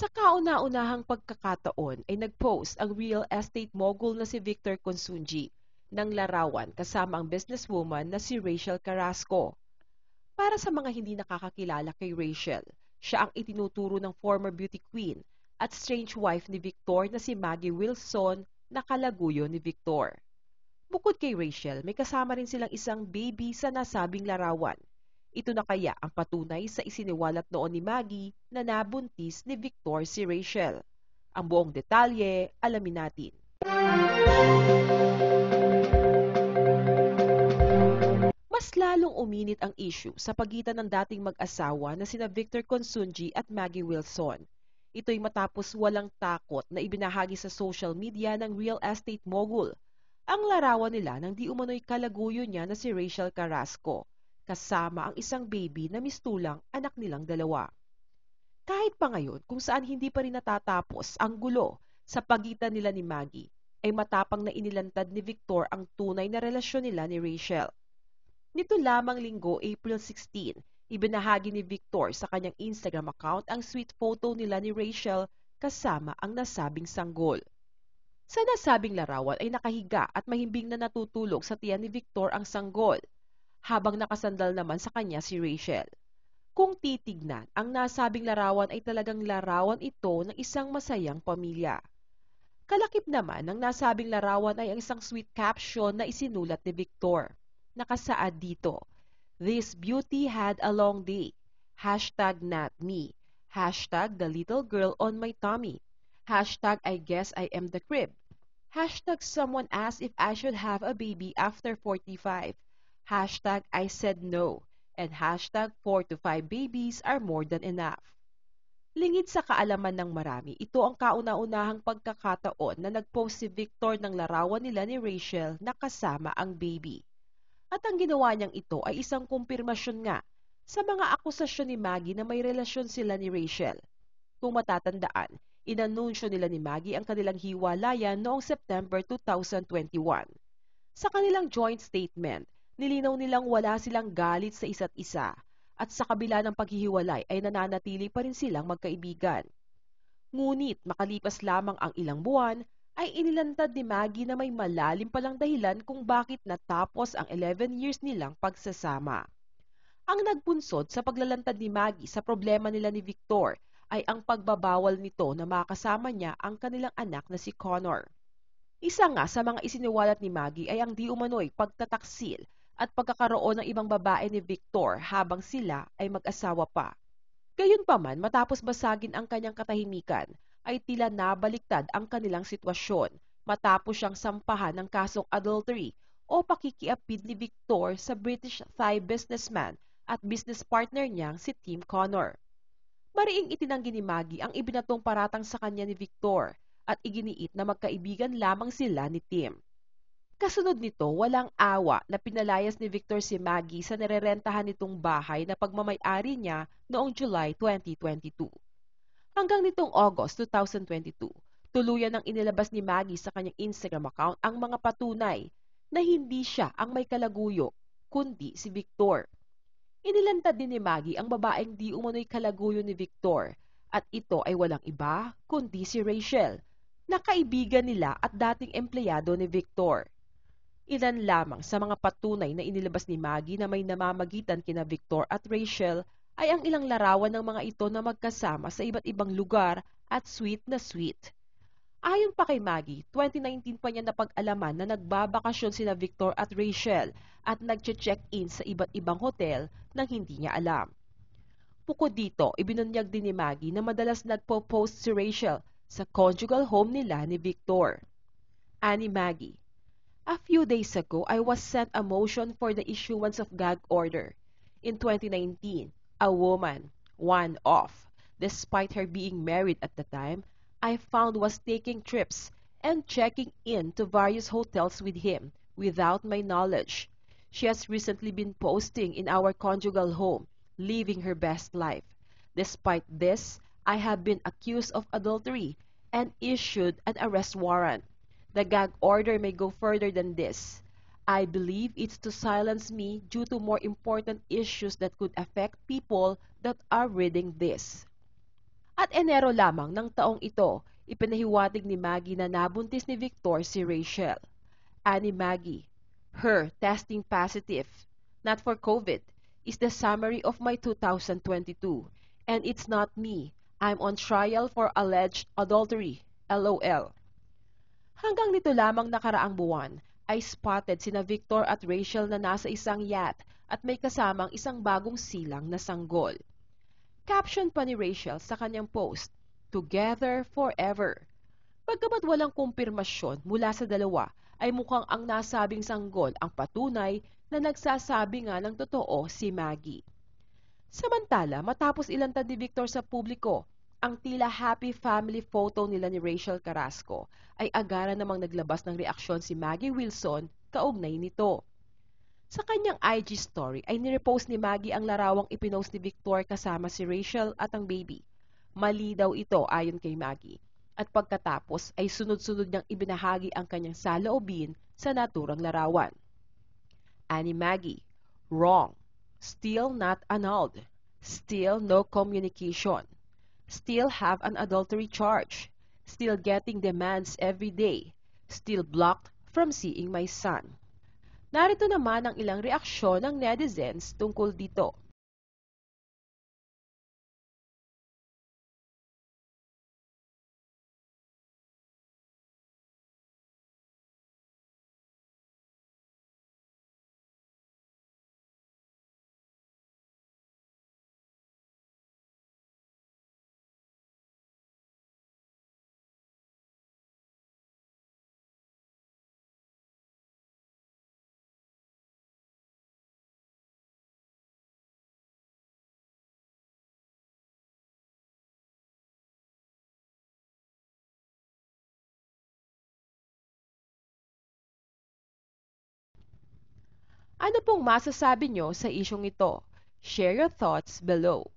Sa kauna-unahang pagkakataon ay nag-post ang real estate mogul na si Victor Consunji ng larawan kasama ang businesswoman na si Rachel Carrasco. Para sa mga hindi nakakakilala kay Rachel, siya ang itinuturo ng former beauty queen at strange wife ni Victor na si Maggie Wilson na kalaguyo ni Victor. Bukod kay Rachel, may kasama rin silang isang baby sa nasabing larawan ito na kaya ang patunay sa isiniwalat noon ni Maggie na nabuntis ni Victor si Rachel. Ang buong detalye, alamin natin. Mas lalong uminit ang issue sa pagitan ng dating mag-asawa na sina Victor Consunji at Maggie Wilson. Ito'y matapos walang takot na ibinahagi sa social media ng real estate mogul. Ang larawan nila ng di umano'y kalaguyo niya na si Rachel Carrasco – kasama ang isang baby na mistulang anak nilang dalawa. Kahit pa ngayon kung saan hindi pa rin natatapos ang gulo sa pagitan nila ni Maggie, ay matapang na inilantad ni Victor ang tunay na relasyon nila ni Rachel. Nito lamang linggo, April 16, ibinahagi ni Victor sa kanyang Instagram account ang sweet photo nila ni Rachel kasama ang nasabing sanggol. Sa nasabing larawan ay nakahiga at mahimbing na natutulog sa tiyan ni Victor ang sanggol – habang nakasandal naman sa kanya si Rachel. Kung titignan, ang nasabing larawan ay talagang larawan ito ng isang masayang pamilya. Kalakip naman ng nasabing larawan ay ang isang sweet caption na isinulat ni Victor. Nakasaad dito, This beauty had a long day. Hashtag not me. Hashtag the little girl on my tummy. Hashtag I guess I am the crib. Hashtag someone asked if I should have a baby after 45 hashtag I said no, and hashtag 4 to 5 babies are more than enough. Lingid sa kaalaman ng marami, ito ang kauna-unahang pagkakataon na nagpost si Victor ng larawan nila ni Rachel na kasama ang baby. At ang ginawa niyang ito ay isang kumpirmasyon nga sa mga akusasyon ni Maggie na may relasyon sila ni Rachel. Kung matatandaan, inanunsyo nila ni Maggie ang kanilang hiwalayan noong September 2021. Sa kanilang joint statement, nilinaw nilang wala silang galit sa isa't isa at sa kabila ng paghihiwalay ay nananatili pa rin silang magkaibigan. Ngunit makalipas lamang ang ilang buwan, ay inilantad ni Maggie na may malalim palang dahilan kung bakit natapos ang 11 years nilang pagsasama. Ang nagpunsod sa paglalantad ni Maggie sa problema nila ni Victor ay ang pagbabawal nito na makasama niya ang kanilang anak na si Connor. Isa nga sa mga isiniwalat ni Maggie ay ang di umano'y pagtataksil at pagkakaroon ng ibang babae ni Victor habang sila ay mag-asawa pa. Gayunpaman, matapos basagin ang kanyang katahimikan, ay tila nabaliktad ang kanilang sitwasyon matapos siyang sampahan ng kasong adultery o pakikiapid ni Victor sa British Thai businessman at business partner niyang si Tim Connor. Mariing itinanggi ni Maggie ang ibinatong paratang sa kanya ni Victor at iginiit na magkaibigan lamang sila ni Tim. Kasunod nito, walang awa na pinalayas ni Victor si Maggie sa nirerentahan nitong bahay na pagmamayari niya noong July 2022. Hanggang nitong August 2022, tuluyan ng inilabas ni Maggie sa kanyang Instagram account ang mga patunay na hindi siya ang may kalaguyo, kundi si Victor. Inilantad din ni Maggie ang babaeng di umano'y kalaguyo ni Victor at ito ay walang iba kundi si Rachel, na kaibigan nila at dating empleyado ni Victor ilan lamang sa mga patunay na inilabas ni Maggie na may namamagitan kina Victor at Rachel ay ang ilang larawan ng mga ito na magkasama sa iba't ibang lugar at sweet na sweet. Ayon pa kay Maggie, 2019 pa niya napag-alaman na nagbabakasyon sina Victor at Rachel at nagche-check-in sa iba't ibang hotel nang hindi niya alam. Bukod dito, ibinunyag din ni Maggie na madalas nagpo-post si Rachel sa conjugal home nila ni Victor. Ani Maggie, A few days ago, I was sent a motion for the issuance of gag order. In 2019, a woman, one off, despite her being married at the time, I found was taking trips and checking in to various hotels with him without my knowledge. She has recently been posting in our conjugal home, living her best life. Despite this, I have been accused of adultery and issued an arrest warrant. The gag order may go further than this. I believe it's to silence me due to more important issues that could affect people that are reading this. At Enero lamang ng taong ito, ipinahiwatig ni Maggie na nabuntis ni Victor si Rachel. Ani Maggie, her testing positive, not for COVID, is the summary of my 2022. And it's not me. I'm on trial for alleged adultery. LOL. Hanggang nito lamang nakaraang buwan ay spotted sina Victor at Rachel na nasa isang yacht at may kasamang isang bagong silang na sanggol. Caption pa ni Rachel sa kanyang post, Together Forever. Pagkamat walang kumpirmasyon mula sa dalawa, ay mukhang ang nasabing sanggol ang patunay na nagsasabi nga ng totoo si Maggie. Samantala, matapos ilang ni Victor sa publiko ang tila happy family photo nila ni Rachel Carrasco ay agara namang naglabas ng reaksyon si Maggie Wilson kaugnay nito. Sa kanyang IG story ay nirepost ni Maggie ang larawang ipinost ni Victor kasama si Rachel at ang baby. Mali daw ito ayon kay Maggie. At pagkatapos ay sunod-sunod niyang ibinahagi ang kanyang saloobin sa naturang larawan. Ani Maggie, wrong. Still not annulled. Still no communication still have an adultery charge, still getting demands every day, still blocked from seeing my son. Narito naman ang ilang reaksyon ng netizens tungkol dito. Ano pong masasabi nyo sa isyong ito? Share your thoughts below.